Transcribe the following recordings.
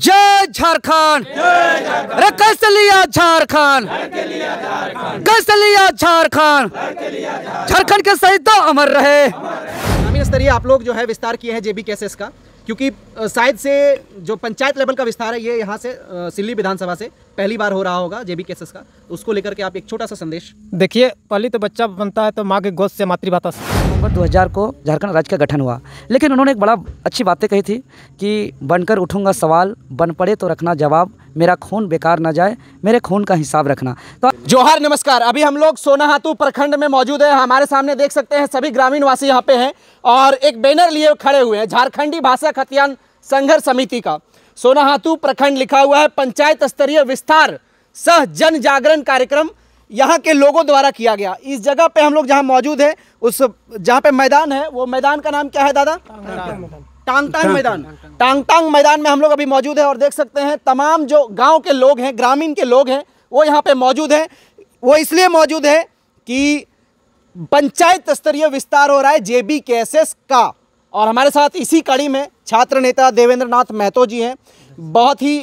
जय झारखंड कैसे लिया झारखंड कैसे लिया झारखंड झारखंड के सही तो अमर रहे ग्रामीण स्तरीय आप लोग जो है विस्तार किए हैं जेबी केसेस का क्योंकि शायद से जो पंचायत लेवल का विस्तार है ये यहाँ से सिल्ली विधानसभा से पहली बार हो रहा होगा जेबी केसेस का तो उसको लेकर के आप एक छोटा सा संदेश देखिए पहले तो बच्चा बनता है तो माँ के गोद से मातृभाषा नवंबर 2000 को झारखंड राज्य का गठन हुआ लेकिन उन्होंने एक बड़ा अच्छी बातें कही थी कि बनकर उठूंगा सवाल बन पड़े तो रखना जवाब मेरा खून बेकार ना जाए मेरे खून का हिसाब रखना तो जोहर नमस्कार अभी हम लोग सोनाहातु प्रखंड में मौजूद है हमारे सामने देख सकते हैं सभी ग्रामीण वासी यहाँ पे हैं और एक बैनर लिए खड़े हुए हैं झारखंडी भाषा खतियान संघर्ष समिति का सोनाहातु प्रखंड लिखा हुआ है पंचायत स्तरीय विस्तार सह जन जागरण कार्यक्रम यहाँ के लोगों द्वारा किया गया इस जगह पे हम लोग जहाँ मौजूद है उस जहाँ पे मैदान है वो मैदान का नाम क्या है दादा टांग टांग मैदान टांग टांग मैदान में हम लोग अभी मौजूद है और देख सकते हैं तमाम जो गांव के लोग हैं ग्रामीण के लोग हैं वो यहाँ पे मौजूद हैं वो इसलिए मौजूद है कि पंचायत स्तरीय विस्तार हो रहा है जेबीकेएसएस का और हमारे साथ इसी कड़ी में छात्र नेता देवेंद्र नाथ महतो जी हैं बहुत ही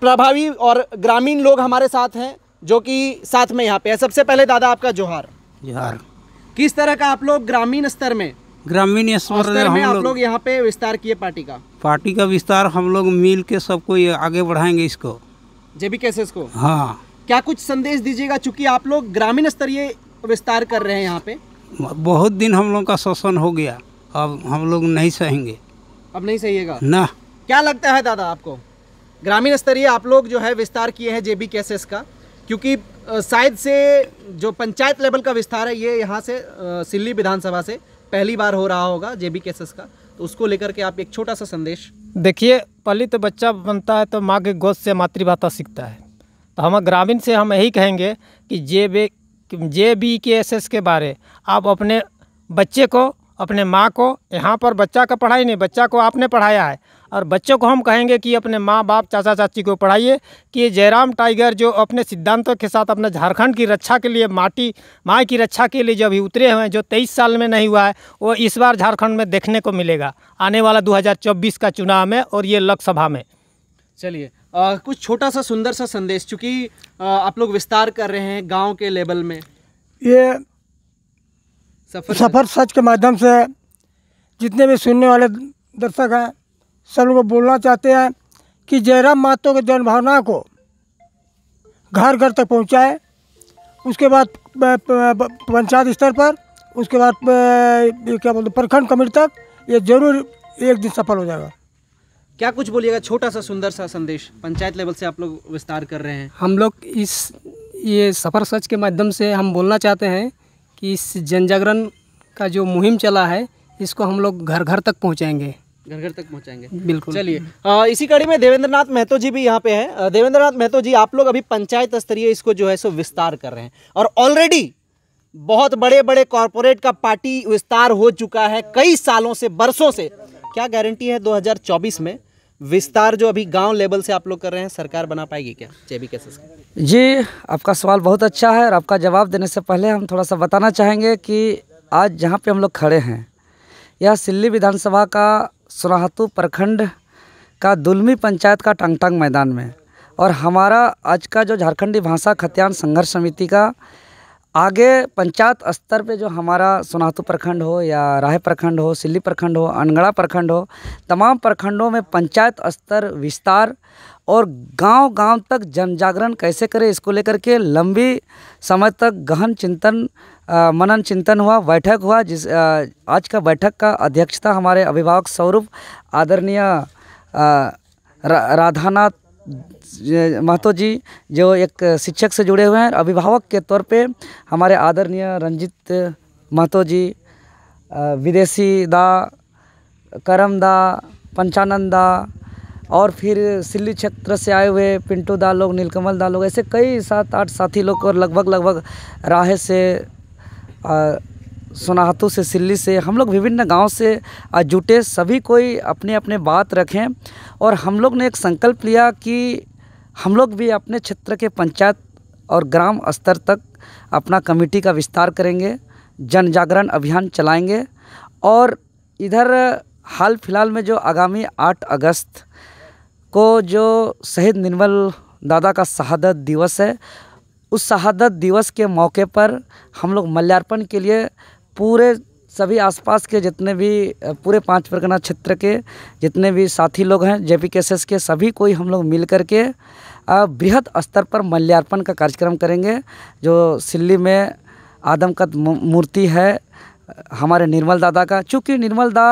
प्रभावी और ग्रामीण लोग हमारे साथ हैं जो कि साथ में यहाँ पे है सबसे पहले दादा आपका जोहार जोहार किस तरह का आप लोग ग्रामीण स्तर में ग्रामीण स्तर में आप लोग यहाँ पे विस्तार किए पार्टी का पार्टी का विस्तार हम लोग मिल के सबको आगे बढ़ाएंगे इसको जेबी कैसे इसको हाँ क्या कुछ संदेश दीजिएगा चूंकि आप लोग ग्रामीण स्तरीय विस्तार कर रहे हैं यहाँ पे बहुत दिन हम लोग का शोषण हो गया अब हम लोग नहीं सहेंगे अब नहीं सहिएगा ना क्या लगता है दादा आपको ग्रामीण स्तरीय आप लोग जो है विस्तार किए हैं जे का क्योंकि शायद से जो पंचायत लेवल का विस्तार है ये यहाँ से सिल्ली विधानसभा से पहली बार हो रहा होगा जे केसेस का तो उसको लेकर के आप एक छोटा सा संदेश देखिए पहले तो बच्चा बनता है तो माँ के गोद से मातृभाषा सीखता है तो हम ग्रामीण से हम यही कहेंगे कि J B J B K S S के बारे आप अपने बच्चे को अपने माँ को यहाँ पर बच्चा का पढ़ाई नहीं बच्चा को आपने पढ़ाया है और बच्चों को हम कहेंगे कि अपने माँ बाप चाचा चाची को पढ़ाइए कि जयराम टाइगर जो अपने सिद्धांतों के साथ अपने झारखंड की रक्षा के लिए माटी माँ की रक्षा के लिए जो अभी उतरे हुए हैं जो तेईस साल में नहीं हुआ है वो इस बार झारखंड में देखने को मिलेगा आने वाला 2024 का चुनाव में और ये लोकसभा में चलिए कुछ छोटा सा सुंदर सा संदेश चूँकि आप लोग विस्तार कर रहे हैं गाँव के लेवल में ये सफर सफर सच के माध्यम से जितने भी सुनने वाले दर्शक हैं सब लोग बोलना चाहते हैं कि जयराम मातो के जनभावना को घर घर तक पहुंचाए उसके बाद पंचायत स्तर पर उसके बाद क्या बोलते प्रखंड कमेटी तक ये जरूर एक दिन सफल हो जाएगा क्या कुछ बोलिएगा छोटा सा सुंदर सा संदेश पंचायत लेवल से आप लोग विस्तार कर रहे हैं हम लोग इस ये सफ़र सच के माध्यम से हम बोलना चाहते हैं कि इस जनजागरण का जो मुहिम चला है इसको हम लोग घर घर तक पहुँचाएंगे घर घर तक पहुंचाएंगे बिल्कुल चलिए इसी कड़ी में देवेंद्र नाथ महतो जी भी यहाँ पे हैं देवेंद्र नाथ महतो जी आप लोग अभी पंचायत स्तरीय इसको जो है सो विस्तार कर रहे हैं और ऑलरेडी बहुत बड़े बड़े कॉरपोरेट का पार्टी विस्तार हो चुका है कई सालों से बरसों से क्या गारंटी है 2024 में विस्तार जो अभी गांव लेवल से आप लोग कर रहे हैं सरकार बना पाएगी क्या जेबी केसेस जी आपका सवाल बहुत अच्छा है और आपका जवाब देने से पहले हम थोड़ा सा बताना चाहेंगे कि आज जहाँ पे हम लोग खड़े हैं यह सिल्ली विधानसभा का सुनाहतु प्रखंड का दुलमी पंचायत का टंगटंग मैदान में और हमारा आज का जो झारखंडी भाषा खतियान संघर्ष समिति का आगे पंचायत स्तर पे जो हमारा सोनातू प्रखंड हो या राय प्रखंड हो सिल्ली प्रखंड हो अनगड़ा प्रखंड हो तमाम प्रखंडों में पंचायत स्तर विस्तार और गांव गांव तक जन जागरण कैसे करें इसको लेकर के लंबी समय तक गहन चिंतन मनन चिंतन हुआ बैठक हुआ जिस आ, आज का बैठक का अध्यक्षता हमारे अभिभावक स्वरूप आदरणीय रा, राधानाथ महतो जी जो एक शिक्षक से जुड़े हुए हैं अभिभावक के तौर पे हमारे आदरणीय रंजित महतो जी विदेशी दा करम दा पंचानंद दा और फिर सिल्ली क्षेत्र से आए हुए पिंटू दा लोग नीलकमल दा लोग ऐसे कई सात आठ साथी लोग और लगभग लगभग राह से सोनाहतू से सिल्ली से हम लोग विभिन्न गांव से जुटे सभी कोई अपने अपने बात रखें और हम लोग ने एक संकल्प लिया कि हम लोग भी अपने क्षेत्र के पंचायत और ग्राम स्तर तक अपना कमेटी का विस्तार करेंगे जन जागरण अभियान चलाएंगे और इधर हाल फिलहाल में जो आगामी 8 अगस्त को जो शहीद निर्मल दादा का शहादत दिवस है उस शहादत दिवस के मौके पर हम लोग मल्यार्पण के लिए पूरे सभी आसपास के जितने भी पूरे पाँच परगना क्षेत्र के जितने भी साथी लोग हैं जे पी के सभी कोई हम लोग मिल करके बृहद स्तर पर मल्यार्पण का कार्यक्रम करेंगे जो सिल्ली में आदमकद मूर्ति है हमारे निर्मल दादा का चूँकि निर्मल दा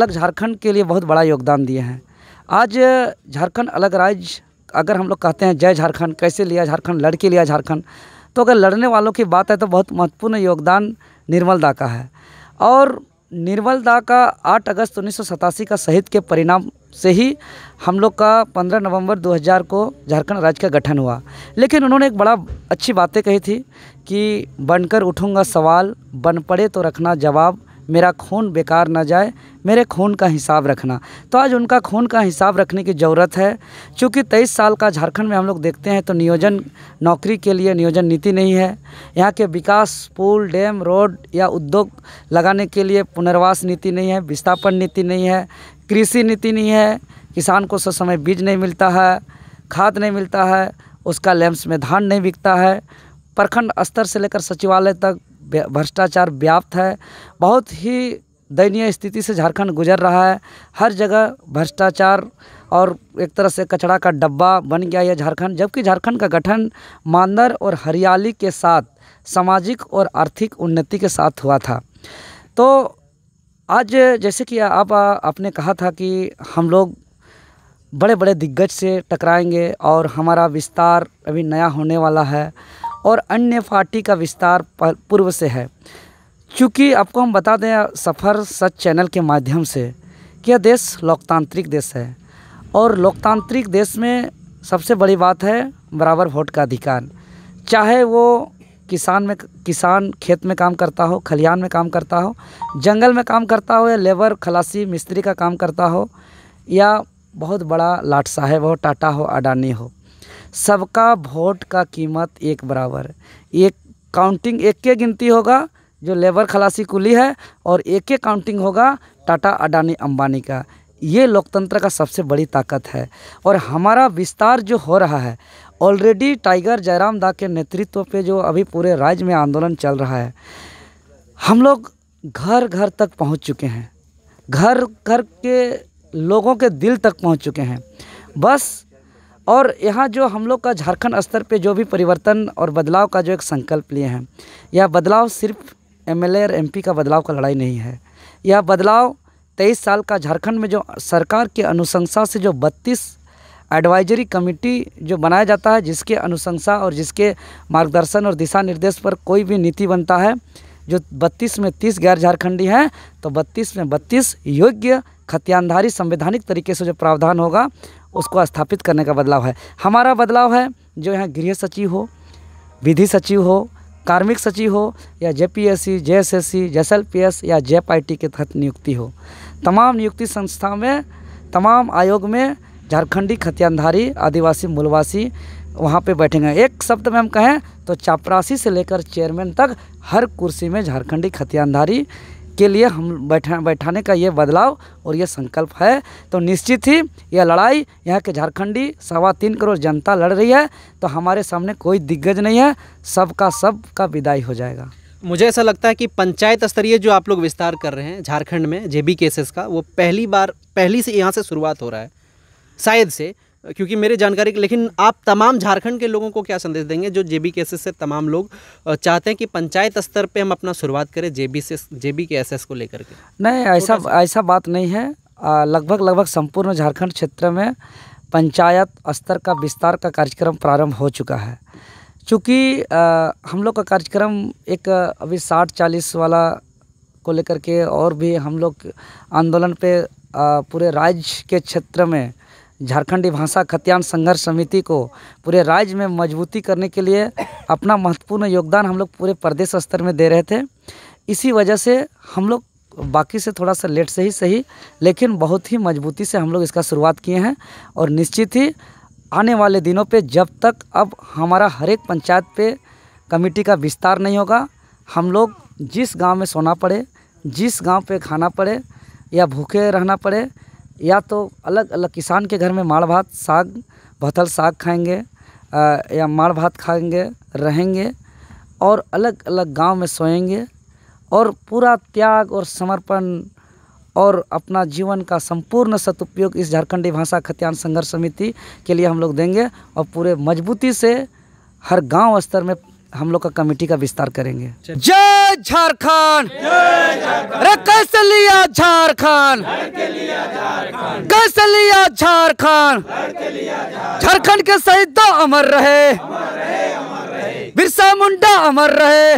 अलग झारखंड के लिए बहुत बड़ा योगदान दिए हैं आज झारखंड अलग राज्य अगर हम लोग कहते हैं जय झारखंड कैसे लिया झारखंड लड़के लिया झारखंड तो अगर लड़ने वालों की बात है तो बहुत महत्वपूर्ण योगदान निर्मल दा का है और निर्मल दा का 8 अगस्त उन्नीस का शहीद के परिणाम से ही हम लोग का 15 नवंबर 2000 को झारखंड राज्य का गठन हुआ लेकिन उन्होंने एक बड़ा अच्छी बातें कही थी कि बनकर उठूंगा सवाल बन पड़े तो रखना जवाब मेरा खून बेकार ना जाए मेरे खून का हिसाब रखना तो आज उनका खून का हिसाब रखने की ज़रूरत है क्योंकि तेईस साल का झारखंड में हम लोग देखते हैं तो नियोजन नौकरी के लिए नियोजन नीति नहीं है यहाँ के विकास पुल डैम रोड या उद्योग लगाने के लिए पुनर्वास नीति नहीं है विस्थापन नीति नहीं है कृषि नीति नहीं है किसान को ससमय बीज नहीं मिलता है खाद नहीं मिलता है उसका लैम्प्स में धान नहीं बिकता है प्रखंड स्तर से लेकर सचिवालय तक भ्रष्टाचार व्याप्त है बहुत ही दयनीय स्थिति से झारखंड गुजर रहा है हर जगह भ्रष्टाचार और एक तरह से कचरा का डब्बा बन गया है झारखंड जबकि झारखंड का गठन मानदर और हरियाली के साथ सामाजिक और आर्थिक उन्नति के साथ हुआ था तो आज जैसे कि आप आपने कहा था कि हम लोग बड़े बड़े दिग्गज से टकराएंगे और हमारा विस्तार अभी नया होने वाला है और अन्य फाटी का विस्तार पूर्व से है चूँकि आपको हम बता दें सफ़र सच चैनल के माध्यम से कि यह देश लोकतांत्रिक देश है और लोकतांत्रिक देश में सबसे बड़ी बात है बराबर वोट का अधिकार चाहे वो किसान में किसान खेत में काम करता हो खलिहान में काम करता हो जंगल में काम करता हो या लेबर खलासी मिस्त्री का काम करता हो या बहुत बड़ा लाट साहेब हो टाटा हो अडानी हो सबका वोट का कीमत एक बराबर एक काउंटिंग एक के गिनती होगा जो लेबर खलासी कुली है और एक के काउंटिंग होगा टाटा अडानी अंबानी का ये लोकतंत्र का सबसे बड़ी ताकत है और हमारा विस्तार जो हो रहा है ऑलरेडी टाइगर जयराम दा के नेतृत्व पे जो अभी पूरे राज्य में आंदोलन चल रहा है हम लोग घर घर तक पहुंच चुके हैं घर घर के लोगों के दिल तक पहुंच चुके हैं बस और यहाँ जो हम लोग का झारखंड स्तर पे जो भी परिवर्तन और बदलाव का जो एक संकल्प लिए हैं यह बदलाव सिर्फ एमएलए और एमपी का बदलाव का लड़ाई नहीं है यह बदलाव तेईस साल का झारखंड में जो सरकार की अनुशंसा से जो बत्तीस एडवाइजरी कमेटी जो बनाया जाता है जिसके अनुशंसा और जिसके मार्गदर्शन और दिशा निर्देश पर कोई भी नीति बनता है जो बत्तीस में तीस गैर झारखंडी हैं तो बत्तीस में बत्तीस योग्य खतियानधारी संवैधानिक तरीके से जो प्रावधान होगा उसको स्थापित करने का बदलाव है हमारा बदलाव है जो यहाँ गृह सचिव हो विधि सचिव हो कार्मिक सचिव हो या जे जेपीएससी जेएसएससी एस या जे के तहत नियुक्ति हो तमाम नियुक्ति संस्था में तमाम आयोग में झारखंडी खतियानधारी आदिवासी मूलवासी वहाँ पे बैठेंगे एक शब्द में हम कहें तो चापरासी से लेकर चेयरमैन तक हर कुर्सी में झारखंडी खतियानधारी के लिए हम बैठा बैठाने का ये बदलाव और ये संकल्प है तो निश्चित ही यह लड़ाई यहाँ के झारखंडी सवा तीन करोड़ जनता लड़ रही है तो हमारे सामने कोई दिग्गज नहीं है सबका सब का विदाई हो जाएगा मुझे ऐसा लगता है कि पंचायत स्तरीय जो आप लोग विस्तार कर रहे हैं झारखंड में जे केसेस का वो पहली बार पहली से यहाँ से शुरुआत हो रहा है शायद से क्योंकि मेरे जानकारी लेकिन आप तमाम झारखंड के लोगों को क्या संदेश देंगे जो जेबी एस से तमाम लोग चाहते हैं कि पंचायत स्तर पे हम अपना शुरुआत करें जेबी से जेबी के एस को लेकर के नहीं ऐसा ऐसा बात नहीं है लगभग लगभग संपूर्ण झारखंड क्षेत्र में पंचायत स्तर का विस्तार का कार्यक्रम प्रारंभ हो चुका है चूँकि हम लोग का कार्यक्रम एक अभी साठ चालीस वाला को लेकर के और भी हम लोग आंदोलन पे पूरे राज्य के क्षेत्र में झारखंडी भाषा खतियान संघर्ष समिति को पूरे राज्य में मजबूती करने के लिए अपना महत्वपूर्ण योगदान हम लोग पूरे प्रदेश स्तर में दे रहे थे इसी वजह से हम लोग बाकी से थोड़ा सा लेट से ही सही लेकिन बहुत ही मजबूती से हम लोग इसका शुरुआत किए हैं और निश्चित ही आने वाले दिनों पे जब तक अब हमारा हर एक पंचायत पे कमेटी का विस्तार नहीं होगा हम लोग जिस गांव में सोना पड़े जिस गांव पे खाना पड़े या भूखे रहना पड़े या तो अलग अलग किसान के घर में माड़ भात साग भथल साग खाएंगे या माड़ भात खाएंगे रहेंगे और अलग अलग गांव में सोएंगे और पूरा त्याग और समर्पण और अपना जीवन का संपूर्ण सदुपयोग इस झारखंडी भाषा खत्यान संघर्ष समिति के लिए हम लोग देंगे और पूरे मजबूती से हर गांव स्तर में हम लोग का कमेटी का विस्तार करेंगे जय झारखंड अरे कैसे लिया झारखंड कैसे लिया झारखंड झारखंड के शहीद तो अमर रहे बिरसा मुंडा अमर रहे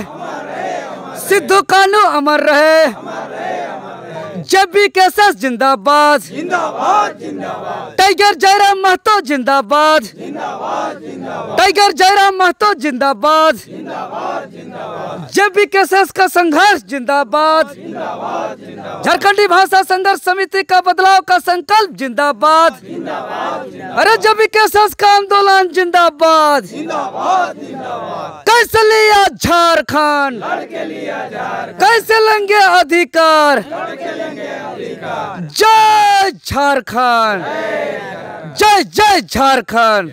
सिद्धू कानू अमर रहे जबी के सस जिंदाबाद जिंदाबाद जिंदाबाद टाइगर जयराम महतो जिंदाबाद जिंदाबाद जिंदाबाद टाइगर जयराम महतो जिंदाबाद जिंदाबाद जिंदाबाद जेबी के सस का संघर्ष जिंदाबाद जिंदाबाद जिंदाबाद झारखंडी भाषा संघर्ष समिति का बदलाव का संकल्प जिंदाबाद जिंदाबाद अरे जबी के सस का आंदोलन जिंदाबाद जिंदाबाद जिंदाबाद कैसे लिया झारखंड कैसे लेंगे अधिकार जय झारखंड जय जय झारखंड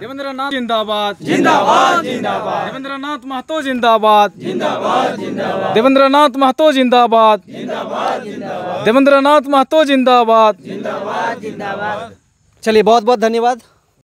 देवेंद्र नाथ जिंदाबाद जिंदाबाद जिंदाबाद देवेंद्र नाथ महतो जिंदाबाद जिंदाबाद जिंदाबाद देवेंद्र नाथ महतो जिंदाबाद जिंदाबाद जिंदाबाद देवेंद्र नाथ महतो जिंदाबाद जिंदाबाद जिंदाबाद चलिए बहुत बहुत धन्यवाद